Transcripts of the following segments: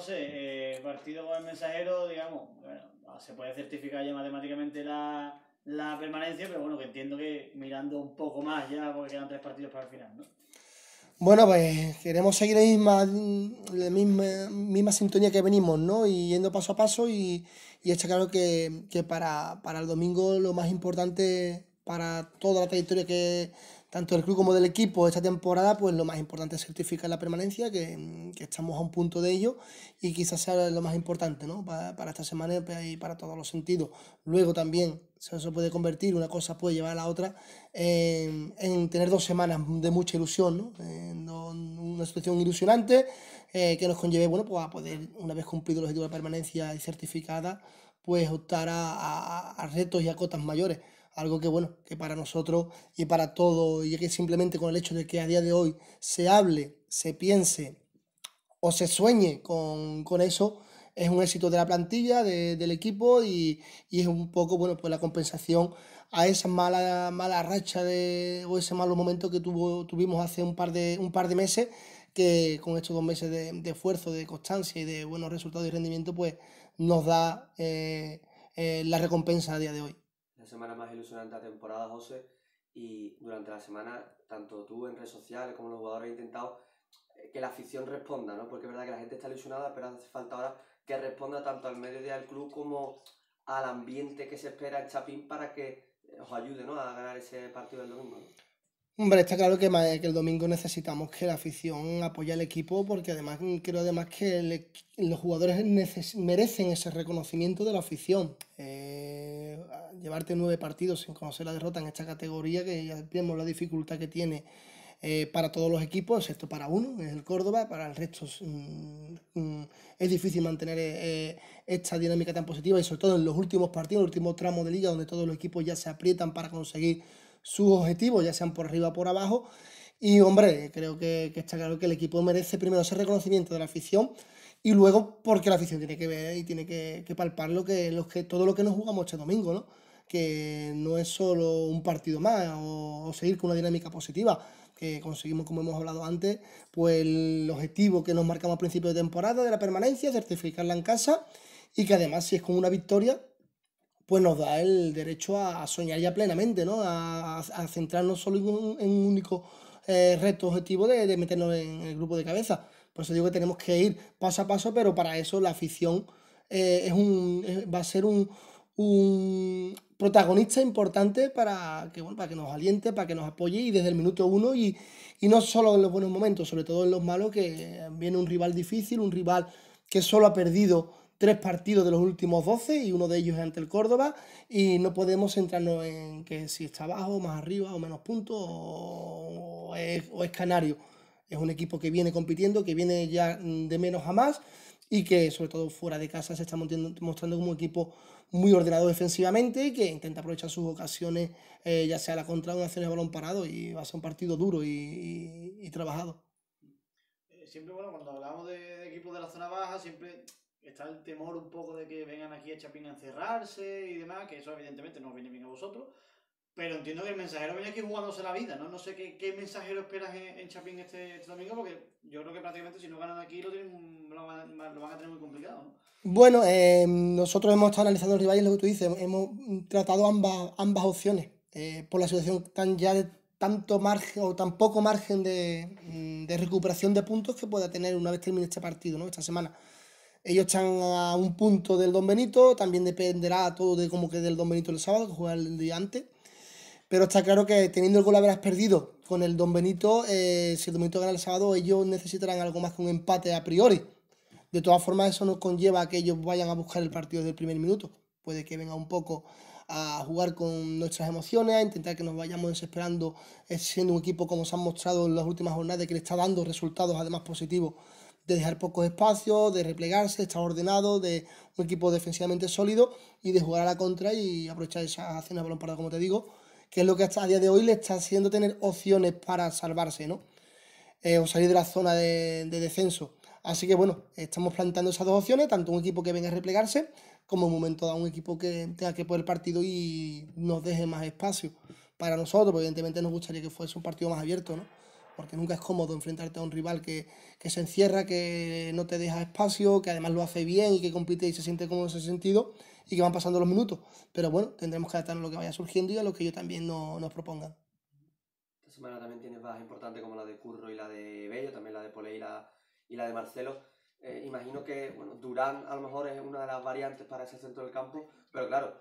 sé, eh, partido con el mensajero, digamos, se puede certificar ya matemáticamente la, permanencia, pero bueno, que entiendo que mirando un poco más ya, porque quedan tres partidos para el final, ¿no? Bueno, pues queremos seguir la misma, la misma, misma sintonía que venimos, ¿no? Y yendo paso a paso y, está claro que, para, el domingo lo más importante para toda la trayectoria que tanto del club como del equipo esta temporada, pues lo más importante es certificar la permanencia, que, estamos a un punto de ello y quizás sea lo más importante ¿no? para, esta semana y para todos los sentidos. Luego también se puede convertir, una cosa puede llevar a la otra, en, tener dos semanas de mucha ilusión, ¿no? una situación ilusionante eh, que nos conlleve bueno, pues a poder, una vez cumplido el objetivo de permanencia y certificada, pues optar a retos y a cotas mayores algo que bueno, que para nosotros y para todos, y que simplemente con el hecho de que a día de hoy se hable, se piense o se sueñe con, eso, es un éxito de la plantilla, de, del equipo y, es un poco, bueno, pues la compensación a esa mala, mala racha de, o ese malo momento que tuvo, tuvimos hace un par, de, un par de meses, que con estos dos meses de, esfuerzo, de constancia y de buenos resultados y rendimiento, pues nos da eh, eh, la recompensa a día de hoy la semana más ilusionante de la temporada, José, y durante la semana, tanto tú en redes sociales como los jugadores intentados, intentado eh, que la afición responda, ¿no? Porque es verdad que la gente está ilusionada, pero hace falta ahora que responda tanto al medio día del club como al ambiente que se espera en Chapín para que eh, os ayude, ¿no? A ganar ese partido del domingo. Hombre, está claro que, que el domingo necesitamos que la afición apoye al equipo porque además mm, creo además que los jugadores merecen ese reconocimiento de la afición. Eh llevarte nueve partidos sin conocer la derrota en esta categoría, que ya vemos la dificultad que tiene eh, para todos los equipos, excepto para uno, es el Córdoba, para el resto mm, mm, es, difícil mantener eh, eh, esta dinámica tan positiva y sobre todo en los últimos partidos, en los últimos tramos de liga, donde todos los equipos ya se aprietan para conseguir sus objetivos, ya sean por arriba o por abajo. Y hombre, creo que, está claro que el equipo merece primero ese reconocimiento de la afición y luego porque la afición tiene que ver y tiene que, palpar lo que, que, todo lo que nos jugamos este domingo, ¿no? que no es solo un partido más o, seguir con una dinámica positiva, que conseguimos, como hemos hablado antes, pues el objetivo que nos marcamos al principio de temporada de la permanencia, certificarla en casa y que además si es con una victoria, pues nos da el derecho a, soñar ya plenamente, ¿no? A, centrarnos solo en un, único eh, reto objetivo de, meternos en, el grupo de cabeza. Por eso digo que tenemos que ir paso a paso, pero para eso la afición eh, es va a ser un, protagonista importante para que, bueno, para que nos aliente, para que nos apoye y desde el minuto uno y, no solo en los buenos momentos, sobre todo en los malos, que viene un rival difícil, un rival que solo ha perdido tres partidos de los últimos 12 y uno de ellos es ante el Córdoba y no podemos centrarnos en que si está abajo, más arriba o menos puntos o, o es Canario. Es un equipo que viene compitiendo, que viene ya de menos a más y que sobre todo fuera de casa se está mostrando como un equipo muy ordenado defensivamente que intenta aprovechar sus ocasiones, eh, ya sea la contra o una acción de balón parado y va a ser un partido duro y, y, trabajado. Eh, siempre, bueno, cuando hablamos de, equipos de la zona baja, siempre está el temor un poco de que vengan aquí a Chapín a encerrarse y demás, que eso evidentemente no viene bien a vosotros, pero entiendo que el mensajero viene aquí jugándose la vida, ¿no? No sé qué, mensajero esperas en, en Chapín este, este, domingo, porque yo creo que prácticamente si no ganan aquí lo, tienen, van, a tener muy complicado, Bueno, eh, nosotros hemos estado analizando el rival y lo que tú dices, hemos tratado ambas, ambas opciones. Eh, por la situación tan ya de tanto margen o tan poco margen de, mm, de, recuperación de puntos que pueda tener una vez termine este partido, ¿no? Esta semana. Ellos están a un punto del Don Benito, también dependerá todo de cómo quede el Don Benito el sábado, que juega el día antes. Pero está claro que teniendo el gol habrás perdido con el Don Benito. Eh, si el Don Benito gana el sábado, ellos necesitarán algo más que un empate a priori. De todas formas, eso nos conlleva a que ellos vayan a buscar el partido del primer minuto. Puede que venga un poco a jugar con nuestras emociones, a intentar que nos vayamos desesperando, eh, siendo un equipo como se han mostrado en las últimas jornadas, que le está dando resultados además positivos, de dejar pocos espacios, de replegarse, estar ordenado, de un equipo defensivamente sólido y de jugar a la contra y aprovechar esa acción de balón parado, como te digo, que es lo que hasta a día de hoy le está haciendo tener opciones para salvarse, ¿no? Eh, o salir de la zona de, descenso. Así que bueno, estamos planteando esas dos opciones, tanto un equipo que venga a replegarse, como un momento dado un equipo que tenga que poner partido y nos deje más espacio para nosotros, evidentemente nos gustaría que fuese un partido más abierto, ¿no? Porque nunca es cómodo enfrentarte a un rival que, que se encierra, que no te deja espacio, que además lo hace bien y que compite y se siente cómodo en ese sentido y que van pasando los minutos. Pero bueno, tendremos que adaptarnos a lo que vaya surgiendo y a lo que yo también nos proponga. Esta semana también tienes bajas importantes como la de Curro y la de Bello, también la de Pole y la, de Marcelo. Eh, imagino que bueno, Durán a lo mejor es una de las variantes para ese centro del campo, pero claro,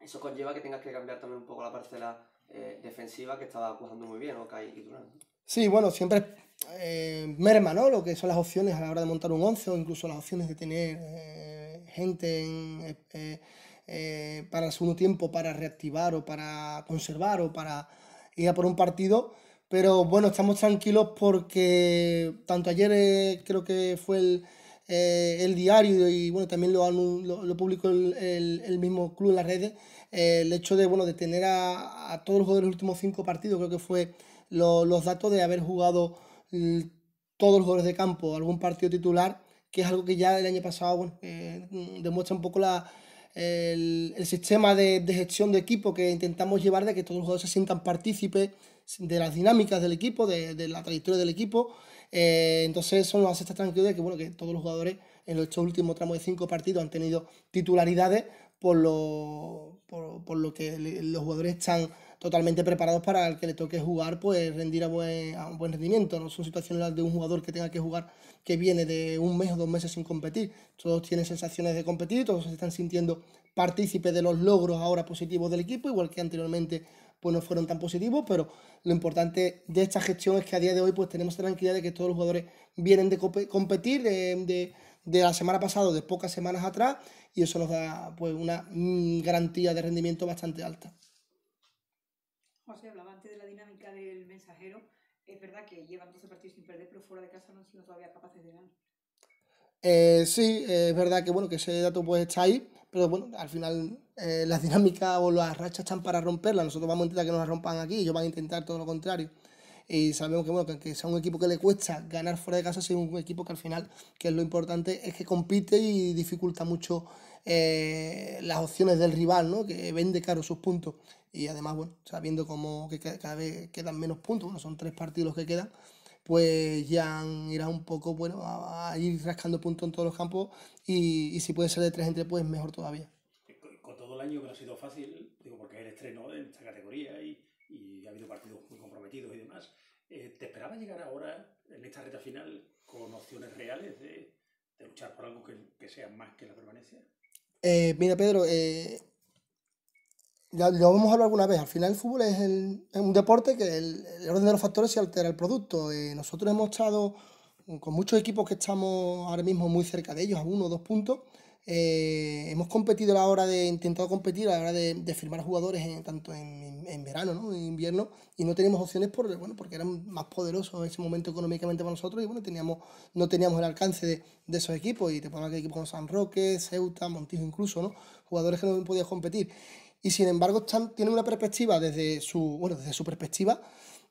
eso conlleva que tengas que cambiar también un poco la parcela eh, defensiva que estaba jugando muy bien, ¿no? y Durán. Sí, bueno, siempre eh, merma ¿no? lo que son las opciones a la hora de montar un 11 o incluso las opciones de tener gente eh, eh, eh, para el segundo tiempo, para reactivar o para conservar o para ir a por un partido. Pero bueno, estamos tranquilos porque tanto ayer creo que fue el, diario y bueno, también lo, publicó el, mismo club en las redes, el hecho de, bueno, de tener a, todos los jugadores los últimos cinco partidos, creo que fue los datos de haber jugado todos los jugadores de campo algún partido titular que es algo que ya el año pasado eh, mm, demuestra un poco la, el, sistema de, gestión de equipo que intentamos llevar de que todos los jugadores se sientan partícipes de las dinámicas del equipo, de, la trayectoria del equipo. Eh, entonces son las hace tranquilidades que, bueno, que todos los jugadores en los últimos tramos de cinco partidos han tenido titularidades por lo, por, por lo que los jugadores están totalmente preparados para el que le toque jugar, pues rendir a, buen, un buen rendimiento. No son situaciones de un jugador que tenga que jugar que viene de un mes o dos meses sin competir. Todos tienen sensaciones de competir, todos se están sintiendo partícipes de los logros ahora positivos del equipo, igual que anteriormente pues no fueron tan positivos, pero lo importante de esta gestión es que a día de hoy pues tenemos tranquilidad de que todos los jugadores vienen de competir de, la semana pasada, o de pocas semanas atrás, y eso nos da pues una mm, garantía de rendimiento bastante alta. José hablaba antes de la dinámica del mensajero. Es verdad que llevan 12 partidos sin perder, pero fuera de casa no han sido todavía capaces de ganar. Eh, sí, es verdad que bueno, que ese dato pues, está ahí, pero bueno, al final eh, las dinámicas o las rachas están para romperlas. Nosotros vamos a intentar que nos las rompan aquí, ellos van a intentar todo lo contrario. Y sabemos que que aunque sea un equipo que le cuesta ganar fuera de casa, es un equipo que al final, que es lo importante, es que compite y dificulta mucho eh, las opciones del rival, ¿no? Que vende caro sus puntos y además, bueno, sabiendo cómo que cada vez quedan menos puntos, son tres partidos los que quedan, pues ya irá un poco, bueno, a, ir rascando puntos en todos los campos y, si puede ser de tres entre, pues mejor todavía. Con todo el año que no ha sido fácil, digo, porque es el estreno en esta categoría y, ha habido partidos muy comprometidos y demás, eh, ¿te esperabas llegar ahora, en esta reta final, con opciones reales de, luchar por algo que, sea más que la permanencia? Eh, mira, Pedro, eh, lo hemos hablado alguna vez, al final el fútbol es, un deporte que el, orden de los factores se altera el producto. Eh, nosotros hemos estado con muchos equipos que estamos ahora mismo muy cerca de ellos, a uno o dos puntos. Eh, hemos competido a la hora de, intentado competir a la hora de, firmar jugadores tanto en, verano, ¿no? en invierno, y no teníamos opciones por, bueno, porque eran más poderosos en ese momento económicamente para nosotros y bueno, teníamos, no teníamos el alcance de, esos equipos, y te pongo aquí equipos como San Roque, Ceuta, Montijo incluso, ¿no? jugadores que no podían competir y sin embargo tienen una perspectiva desde su, bueno, desde su perspectiva,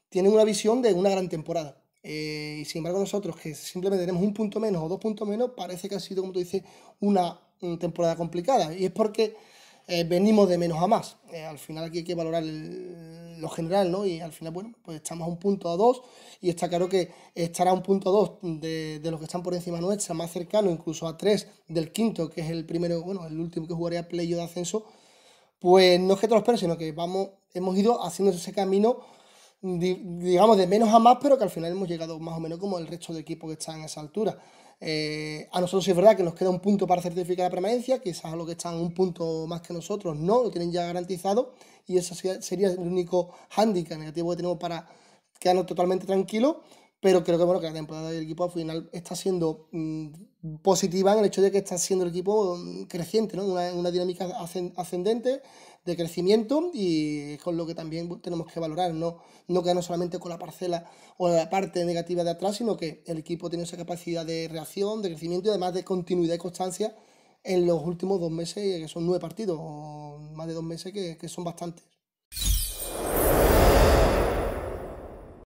tienen una visión de una gran temporada. Eh, y sin embargo nosotros que simplemente tenemos un punto menos o dos puntos menos, parece que ha sido, como tú dices, una temporada complicada. Y es porque eh, venimos de menos a más. Eh, al final aquí hay que valorar lo general, ¿no? Y al final, bueno, pues estamos a un punto a dos y está claro que estará a un punto a dos de, los que están por encima nuestra, más cercano, incluso a tres del quinto, que es el primero, bueno, el último que jugaría playo de ascenso, pues no es que te lo sino que vamos, hemos ido haciendo ese camino, digamos, de menos a más, pero que al final hemos llegado más o menos como el resto de equipos que están en esa altura. Eh, a nosotros sí es verdad que nos queda un punto para certificar la permanencia, quizás a los que están un punto más que nosotros no lo tienen ya garantizado, y eso sería el único hándicap negativo que tenemos para quedarnos totalmente tranquilos pero creo que, bueno, que la temporada del equipo al final está siendo mm, positiva en el hecho de que está siendo el equipo mm, creciente, ¿no? Una, dinámica ascendente de crecimiento y con lo que también tenemos que valorar, no, no quedarnos solamente con la parcela o la parte negativa de atrás, sino que el equipo tiene esa capacidad de reacción, de crecimiento y además de continuidad y constancia en los últimos dos meses, que son nueve partidos, o más de dos meses, que, que son bastantes.